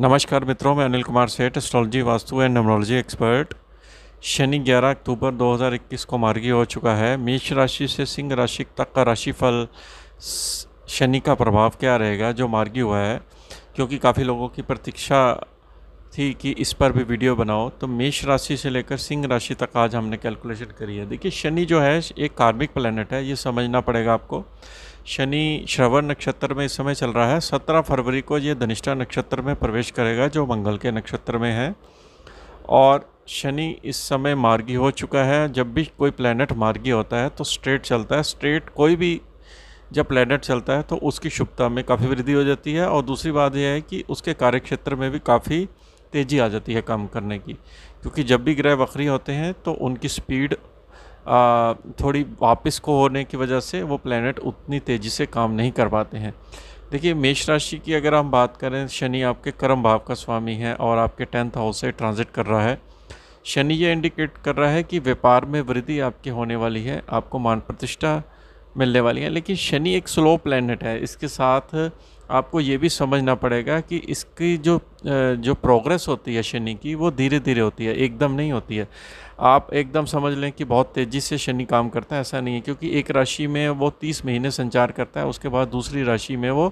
नमस्कार मित्रों मैं Anil Kumar Seth astrology vastu and numerology expert Shani 11 अक्टूबर 2021 को मार्गी हो चुका है मेष राशि से सिंह राशि तक का राशिफल शनि का प्रभाव क्या रहेगा जो मार्गी हुआ है क्योंकि काफ़ी लोगों की प्रतीक्षा थी कि इस पर भी वीडियो बनाओ तो मेष राशि से लेकर सिंह राशि तक आज हमने कैलकुलेशन करी है देखिए शनि जो है एक कार्मिक प्लानट है ये समझना पड़ेगा आपको शनि श्रवण नक्षत्र में इस समय चल रहा है सत्रह फरवरी को ये धनिष्ठा नक्षत्र में प्रवेश करेगा जो मंगल के नक्षत्र में है और शनि इस समय मार्गी हो चुका है जब भी कोई प्लैनेट मार्गी होता है तो स्ट्रेट चलता है स्ट्रेट कोई भी जब प्लैनेट चलता है तो उसकी शुभता में काफ़ी वृद्धि हो जाती है और दूसरी बात यह है कि उसके कार्यक्षेत्र में भी काफ़ी तेज़ी आ जाती है काम करने की क्योंकि जब भी ग्रह वक्री होते हैं तो उनकी स्पीड थोड़ी वापस को होने की वजह से वो प्लैनेट उतनी तेज़ी से काम नहीं कर पाते हैं देखिए मेष राशि की अगर हम बात करें शनि आपके कर्म भाव का स्वामी है और आपके टेंथ हाउस से ट्रांजिट कर रहा है शनि ये इंडिकेट कर रहा है कि व्यापार में वृद्धि आपकी होने वाली है आपको मान प्रतिष्ठा मिलने वाली है लेकिन शनि एक स्लो प्लानट है इसके साथ आपको ये भी समझना पड़ेगा कि इसकी जो जो प्रोग्रेस होती है शनि की वो धीरे धीरे होती है एकदम नहीं होती है आप एकदम समझ लें कि बहुत तेज़ी से शनि काम करता है ऐसा नहीं है क्योंकि एक राशि में वो तीस महीने संचार करता है उसके बाद दूसरी राशि में वो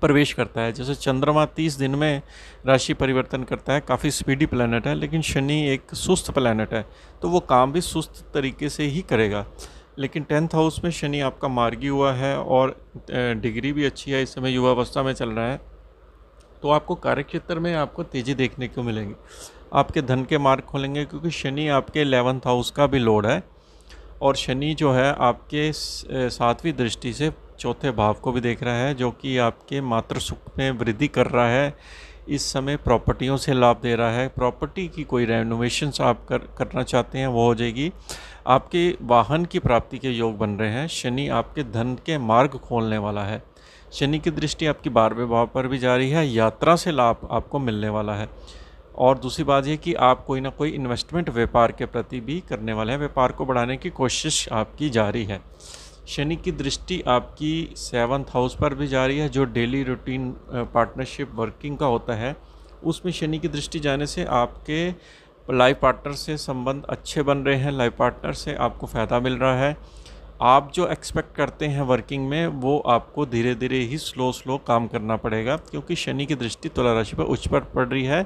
प्रवेश करता है जैसे चंद्रमा तीस दिन में राशि परिवर्तन करता है काफ़ी स्पीडी प्लानट है लेकिन शनि एक सुस्त प्लानट है तो वो काम भी सुस्त तरीके से ही करेगा लेकिन टेंथ हाउस में शनि आपका मार्गी हुआ है और डिग्री भी अच्छी है इस समय युवावस्था में चल रहा है तो आपको कार्यक्षेत्र में आपको तेज़ी देखने को मिलेगी आपके धन के मार्ग खोलेंगे क्योंकि शनि आपके एलेवंथ हाउस का भी लोड है और शनि जो है आपके सातवीं दृष्टि से चौथे भाव को भी देख रहा है जो कि आपके मातृ सुख में वृद्धि कर रहा है इस समय प्रॉपर्टियों से लाभ दे रहा है प्रॉपर्टी की कोई रेनोवेशन आप कर करना चाहते हैं वो हो जाएगी आपके वाहन की प्राप्ति के योग बन रहे हैं शनि आपके धन के मार्ग खोलने वाला है शनि की दृष्टि आपकी बारहवें भाव पर भी जा रही है यात्रा से लाभ आपको मिलने वाला है और दूसरी बात यह कि आप कोई ना कोई इन्वेस्टमेंट व्यापार के प्रति भी करने वाले हैं व्यापार को बढ़ाने की कोशिश आपकी जारी है शनि की दृष्टि आपकी सेवन्थ हाउस पर भी जा रही है जो डेली रूटीन पार्टनरशिप वर्किंग का होता है उसमें शनि की दृष्टि जाने से आपके लाइफ पार्टनर से संबंध अच्छे बन रहे हैं लाइफ पार्टनर से आपको फ़ायदा मिल रहा है आप जो एक्सपेक्ट करते हैं वर्किंग में वो आपको धीरे धीरे ही स्लो स्लो काम करना पड़ेगा क्योंकि शनि की दृष्टि तुला राशि पर उच्च पर पड़ रही है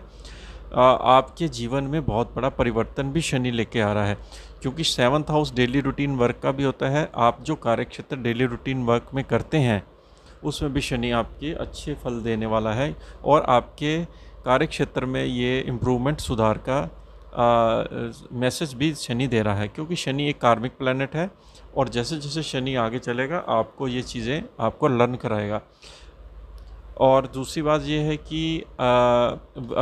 आपके जीवन में बहुत बड़ा परिवर्तन भी शनि लेके आ रहा है क्योंकि seventh house daily routine work का भी होता है आप जो कार्यक्षेत्र डेली रूटीन वर्क में करते हैं उसमें भी शनि आपके अच्छे फल देने वाला है और आपके कार्यक्षेत्र में ये इम्प्रूवमेंट सुधार का मैसेज भी शनि दे रहा है क्योंकि शनि एक कार्मिक प्लानट है और जैसे जैसे शनि आगे चलेगा आपको ये चीज़ें आपको लर्न कराएगा और दूसरी बात यह है कि आ,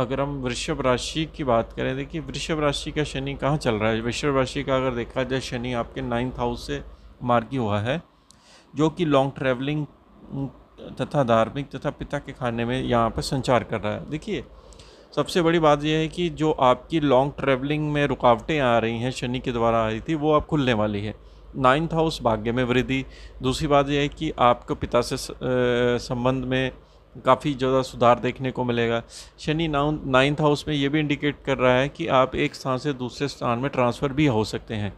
अगर हम वृषभ राशि की बात करें देखिए वृषभ राशि का शनि कहाँ चल रहा है वृषभ राशि का अगर देखा जाए शनि आपके नाइन्थ हाउस से मार्गी हुआ है जो कि लॉन्ग ट्रैवलिंग तथा धार्मिक तथा पिता के खाने में यहाँ पर संचार कर रहा है देखिए सबसे बड़ी बात यह है कि जो आपकी लॉन्ग ट्रैवलिंग में रुकावटें आ रही हैं शनि के द्वारा आ रही थी वो अब खुलने वाली है नाइन्थ हाउस भाग्य में वृद्धि दूसरी बात यह है कि आपको पिता से संबंध में काफ़ी ज़्यादा सुधार देखने को मिलेगा शनि नाउ नाइन्थ हाउस में ये भी इंडिकेट कर रहा है कि आप एक स्थान से दूसरे स्थान में ट्रांसफ़र भी हो सकते हैं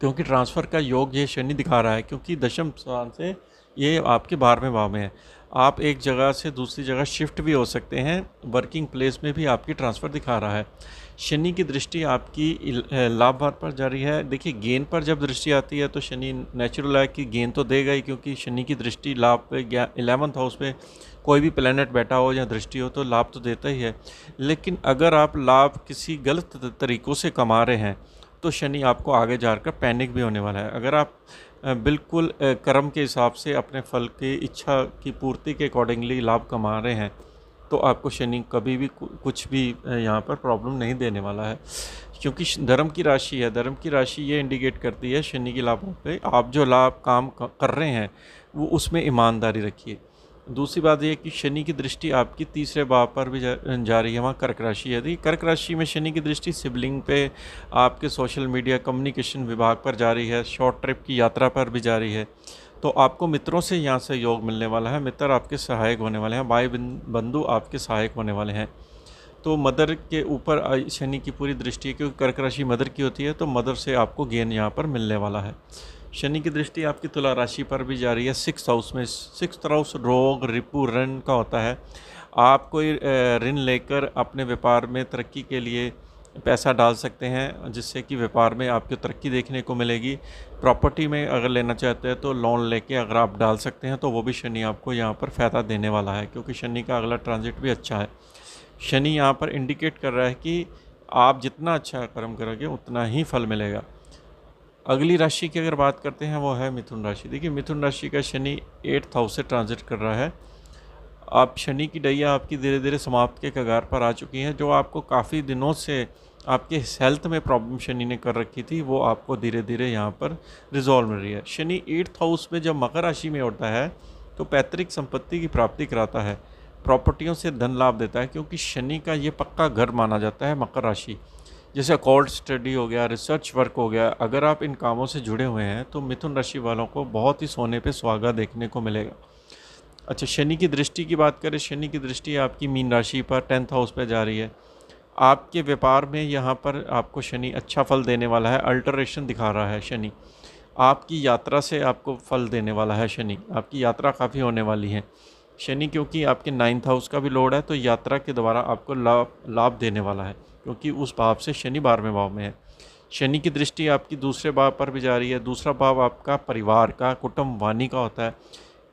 क्योंकि ट्रांसफ़र का योग ये शनि दिखा रहा है क्योंकि दशम स्थान से ये आपके बारहवें भाव में है आप एक जगह से दूसरी जगह शिफ्ट भी हो सकते हैं वर्किंग प्लेस में भी आपकी ट्रांसफ़र दिखा रहा है शनि की दृष्टि आपकी लाभ भार पर जारी है देखिए गेंद पर जब दृष्टि आती है तो शनि नेचुरल है कि गेंद तो देगा ही क्योंकि शनि की दृष्टि लाभ पे इलेवंथ हाउस पे कोई भी प्लानट बैठा हो या दृष्टि हो तो लाभ तो देता ही है लेकिन अगर आप लाभ किसी गलत तरीक़ों से कमा रहे हैं तो शनि आपको आगे जाकर पैनिक भी होने वाला है अगर आप बिल्कुल कर्म के हिसाब से अपने फल की इच्छा की पूर्ति के अकॉर्डिंगली लाभ कमा रहे हैं तो आपको शनि कभी भी कुछ भी यहाँ पर प्रॉब्लम नहीं देने वाला है क्योंकि धर्म की राशि है धर्म की राशि ये इंडिकेट करती है शनि के लाभों पे आप जो लाभ काम कर रहे हैं वो उसमें ईमानदारी रखिए दूसरी बात यह कि शनि की दृष्टि आपकी तीसरे भाव पर भी जा, रही है वहाँ कर्क राशि यदि कर्क राशि में शनि की दृष्टि सिबलिंग पे आपके सोशल मीडिया कम्युनिकेशन विभाग पर जा रही है शॉर्ट ट्रिप की यात्रा पर भी जा रही है तो आपको मित्रों से यहाँ से योग मिलने वाला है मित्र आपके सहायक होने वाले हैं भाई बंधु आपके सहायक होने वाले हैं तो मदर के ऊपर शनि की पूरी दृष्टि है क्योंकि कर्क राशि मदर की होती है तो मदर से आपको गेन यहाँ पर मिलने वाला है शनि की दृष्टि आपकी तुला राशि पर भी जा रही है सिक्स हाउस में सिक्स हाउस रोग रिपु ऋण का होता है आप कोई ऋण लेकर अपने व्यापार में तरक्की के लिए पैसा डाल सकते हैं जिससे कि व्यापार में आपको तरक्की देखने को मिलेगी प्रॉपर्टी में अगर लेना चाहते हैं तो लोन लेके अगर आप डाल सकते हैं तो वो भी शनि आपको यहाँ पर फ़ायदा देने वाला है क्योंकि शनि का अगला ट्रांजिट भी अच्छा है शनि यहाँ पर इंडिकेट कर रहा है कि आप जितना अच्छा कर्म करोगे उतना ही फल मिलेगा अगली राशि की अगर बात करते हैं वो है मिथुन राशि देखिए मिथुन राशि का शनि एट्थ हाउस से ट्रांजिट कर रहा है आप शनि की डैया आपकी धीरे धीरे समाप्त के कगार पर आ चुकी हैं जो आपको काफ़ी दिनों से आपके हेल्थ में प्रॉब्लम शनि ने कर रखी थी वो आपको धीरे धीरे यहाँ पर रिजॉल्व मिल रही है शनि एट्थ हाउस में जब मकर राशि में होता है तो पैतृक संपत्ति की प्राप्ति कराता है प्रॉपर्टियों से धन लाभ देता है क्योंकि शनि का ये पक्का घर माना जाता है मकर राशि जैसे कोल्ड स्टडी हो गया रिसर्च वर्क हो गया अगर आप इन कामों से जुड़े हुए हैं तो मिथुन राशि वालों को बहुत ही सोने पे सुहागा देखने को मिलेगा अच्छा शनि की दृष्टि की बात करें शनि की दृष्टि आपकी मीन राशि पर टेंथ हाउस पर जा रही है आपके व्यापार में यहाँ पर आपको शनि अच्छा फल देने वाला है अल्टरेशन दिखा रहा है शनि आपकी यात्रा से आपको फल देने वाला है शनि आपकी यात्रा काफ़ी होने वाली है शनि क्योंकि आपके नाइन्थ हाउस का भी लोड है तो यात्रा के द्वारा आपको लाभ लाभ देने वाला है क्योंकि उस भाव से शनि बारहवें भाव में है शनि की दृष्टि आपकी दूसरे भाव पर भी जा रही है दूसरा भाव आपका परिवार का कुटुंब वाणी का होता है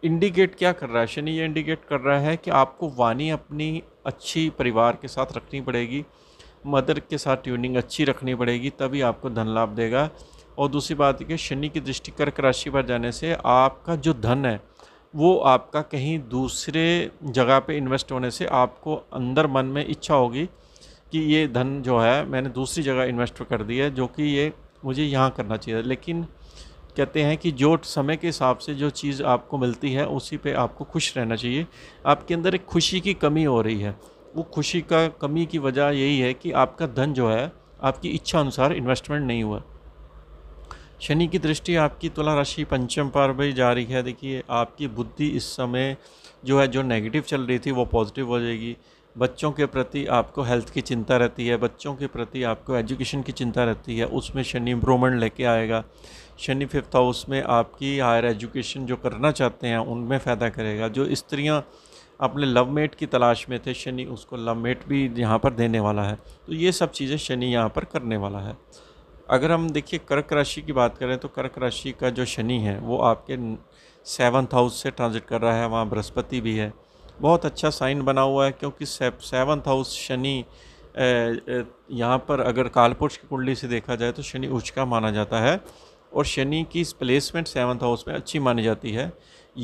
इंडिकेट क्या कर रहा है शनि ये इंडिकेट कर रहा है कि आपको वाणी अपनी अच्छी परिवार के साथ रखनी पड़ेगी मदर के साथ ट्यूनिंग अच्छी रखनी पड़ेगी तभी आपको धन लाभ देगा और दूसरी बात कि शनि की दृष्टि कर्क राशि पर जाने से आपका जो धन है वो आपका कहीं दूसरे जगह पे इन्वेस्ट होने से आपको अंदर मन में इच्छा होगी कि ये धन जो है मैंने दूसरी जगह इन्वेस्ट कर दिया है जो कि ये मुझे यहाँ करना चाहिए लेकिन कहते हैं कि जो समय के हिसाब से जो चीज़ आपको मिलती है उसी पे आपको खुश रहना चाहिए आपके अंदर एक खुशी की कमी हो रही है वो खुशी का कमी की वजह यही है कि आपका धन जो है आपकी इच्छा अनुसार इन्वेस्टमेंट नहीं हुआ शनि की दृष्टि आपकी तुला राशि पंचम पर भी जा रही है देखिए आपकी बुद्धि इस समय जो है जो नेगेटिव चल रही थी वो पॉजिटिव हो जाएगी बच्चों के प्रति आपको हेल्थ की चिंता रहती है बच्चों के प्रति आपको एजुकेशन की चिंता रहती है उसमें शनि इम्प्रूवमेंट लेके आएगा शनि फिफ्थ हाउस में आपकी हायर एजुकेशन जो करना चाहते हैं उनमें फ़ायदा करेगा जो स्त्रियाँ अपने लव मेट की तलाश में थे शनि उसको लव मेट भी यहाँ पर देने वाला है तो ये सब चीज़ें शनि यहाँ पर करने वाला है अगर हम देखिए कर्क राशि की बात करें तो कर्क राशि का जो शनि है वो आपके सेवन्थ हाउस से ट्रांजिट कर रहा है वहाँ बृहस्पति भी है बहुत अच्छा साइन बना हुआ है क्योंकि सेवन्थ हाउस शनि यहाँ पर अगर कालपुरुष की कुंडली से देखा जाए तो शनि उच्च का माना जाता है और शनि की प्लेसमेंट सेवन्थ हाउस में अच्छी मानी जाती है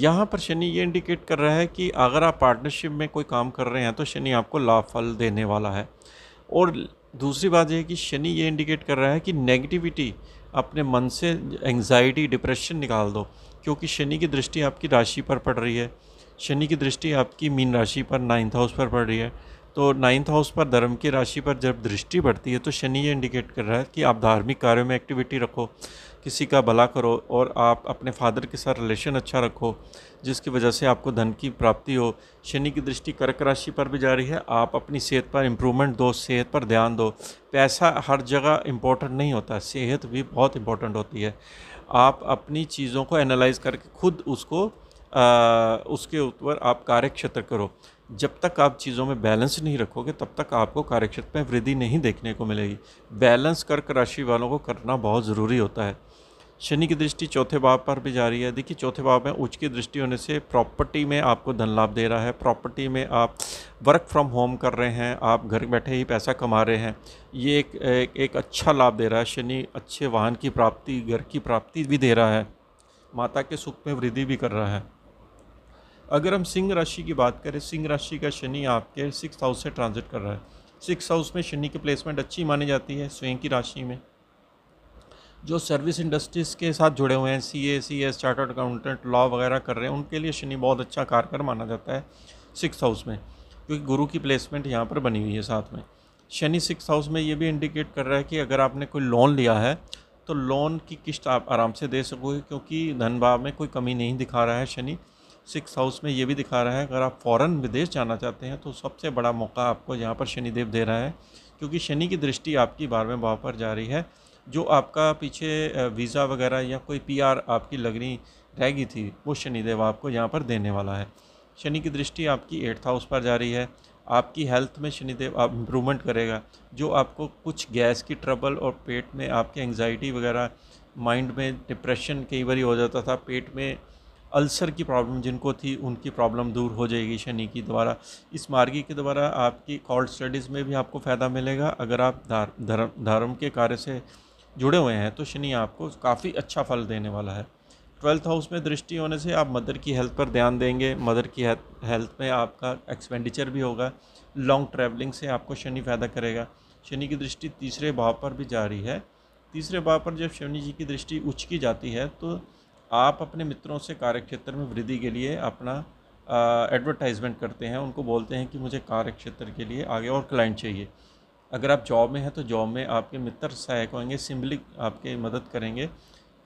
यहाँ पर शनि ये इंडिकेट कर रहा है कि अगर आप पार्टनरशिप में कोई काम कर रहे हैं तो शनि आपको लाभ फल देने वाला है और दूसरी बात यह है कि शनि ये इंडिकेट कर रहा है कि नेगेटिविटी अपने मन से एंग्जाइटी डिप्रेशन निकाल दो क्योंकि शनि की दृष्टि आपकी राशि पर पड़ रही है शनि की दृष्टि आपकी मीन राशि पर नाइन्थ हाउस पर पड़ रही है तो नाइन्थ हाउस पर धर्म की राशि पर जब दृष्टि पड़ती है तो शनि ये इंडिकेट कर रहा है कि आप धार्मिक कार्यों में एक्टिविटी रखो किसी का भला करो और आप अपने फादर के साथ रिलेशन अच्छा रखो जिसकी वजह से आपको धन की प्राप्ति हो शनि की दृष्टि कर्क राशि पर भी जा रही है आप अपनी सेहत पर इम्प्रूवमेंट दो सेहत पर ध्यान दो पैसा हर जगह इम्पोर्टेंट नहीं होता सेहत भी बहुत इंपॉर्टेंट होती है आप अपनी चीज़ों को एनालाइज करके खुद उसको आ, उसके ऊपर आप कार्यक्षेत्र करो जब तक आप चीज़ों में बैलेंस नहीं रखोगे तब तक आपको कार्यक्षेत्र में वृद्धि नहीं देखने को मिलेगी बैलेंस कर्क राशि वालों को करना बहुत ज़रूरी होता है शनि की दृष्टि चौथे भाव पर भी जा रही है देखिए चौथे भाव में उच्च की दृष्टि होने से प्रॉपर्टी में आपको धन लाभ दे रहा है प्रॉपर्टी में आप वर्क फ्रॉम होम कर रहे हैं आप घर बैठे ही पैसा कमा रहे हैं ये एक एक, एक अच्छा लाभ दे रहा है शनि अच्छे वाहन की प्राप्ति घर की प्राप्ति भी दे रहा है माता के सुख में वृद्धि भी कर रहा है अगर हम सिंह राशि की बात करें सिंह राशि का शनि आपके सिक्स हाउस से ट्रांजिट कर रहा है सिक्स हाउस में शनि की प्लेसमेंट अच्छी मानी जाती है स्वयं की राशि में जो सर्विस इंडस्ट्रीज़ के साथ जुड़े हुए हैं C A C S chartered accountant law वगैरह कर रहे हैं उनके लिए शनि बहुत अच्छा कारगर माना जाता है सिक्स हाउस में क्योंकि गुरु की प्लेसमेंट यहाँ पर बनी हुई है साथ में शनि सिक्स हाउस में ये भी इंडिकेट कर रहा है कि अगर आपने कोई लोन लिया है तो लोन की किस्त आप आराम से दे सकोगे क्योंकि धन भाव में कोई कमी नहीं दिखा रहा है शनि सिक्स हाउस में ये भी दिखा रहा है अगर आप फॉरन विदेश जाना चाहते हैं तो सबसे बड़ा मौका आपको यहाँ पर शनिदेव दे रहा है क्योंकि शनि की दृष्टि आपकी बारहवें भाव पर जा रही है जो आपका पीछे वीज़ा वगैरह या कोई पीआर आपकी लगनी रह गई थी वो शनिदेव आपको यहाँ पर देने वाला है शनि की दृष्टि आपकी एट्थ हाउस पर जा रही है आपकी हेल्थ में शनिदेव आप इम्प्रूवमेंट करेगा जो आपको कुछ गैस की ट्रबल और पेट में आपके एंग्जाइटी वगैरह माइंड में डिप्रेशन कई बार हो जाता था पेट में अल्सर की प्रॉब्लम जिनको थी उनकी प्रॉब्लम दूर हो जाएगी शनि की द्वारा इस मार्गी के द्वारा आपकी कॉल्ड स्टडीज़ में भी आपको फ़ायदा मिलेगा अगर आप धर्म धर्म के कार्य से जुड़े हुए हैं तो शनि आपको काफ़ी अच्छा फल देने वाला है ट्वेल्थ हाउस में दृष्टि होने से आप मदर की हेल्थ पर ध्यान देंगे मदर की हेल्थ में आपका एक्सपेंडिचर भी होगा लॉन्ग ट्रैवलिंग से आपको शनि फ़ायदा करेगा शनि की दृष्टि तीसरे भाव पर भी जारी है तीसरे भाव पर जब शनि जी की दृष्टि उचकी जाती है तो आप अपने मित्रों से कार्यक्षेत्र में वृद्धि के लिए अपना एडवर्टाइजमेंट करते हैं उनको बोलते हैं कि मुझे कार्यक्षेत्र के लिए आगे और क्लाइंट चाहिए अगर आप जॉब में हैं तो जॉब में आपके मित्र सहायक होंगे सिम्बलिक आपके मदद करेंगे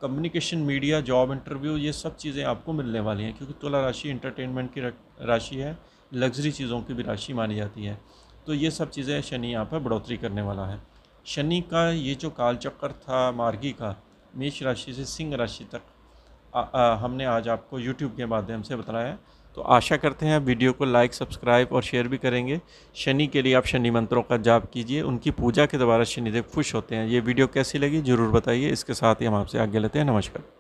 कम्युनिकेशन मीडिया जॉब इंटरव्यू ये सब चीज़ें आपको मिलने वाली हैं क्योंकि तुला राशि इंटरटेनमेंट की राशि है लग्जरी चीज़ों की भी राशि मानी जाती है तो ये सब चीज़ें शनि यहाँ पर बढ़ोतरी करने वाला है शनि का ये जो कालचक्कर था मार्गी का मेष राशि से सिंह राशि तक आ, आ, हमने आज आपको यूट्यूब के माध्यम से बताया तो आशा करते हैं वीडियो को लाइक सब्सक्राइब और शेयर भी करेंगे शनि के लिए आप शनि मंत्रों का जाप कीजिए उनकी पूजा के द्वारा शनिदेव खुश होते हैं ये वीडियो कैसी लगी ज़रूर बताइए इसके साथ ही हम आपसे आगे लेते हैं नमस्कार